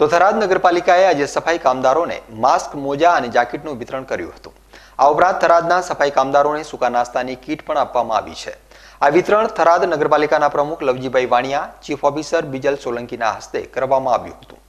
તો થરાદ નગરપાલિકાએ આજે સફાઈ કામદારોને માસ્ક મોજા અને જાકીટનું વિતરણ કર્યું હતું આ ઉપરાંત થરાદના સફાઈ કામદારોને સૂકા નાસ્તાની કીટ પણ આપવામાં આવી છે આ વિતરણ થરાદ નગરપાલિકાના પ્રમુખ લવજીભાઈ વાણિયા ચીફ ઓફિસર બિજલ સોલંકીના હસ્તે કરવામાં આવ્યું હતું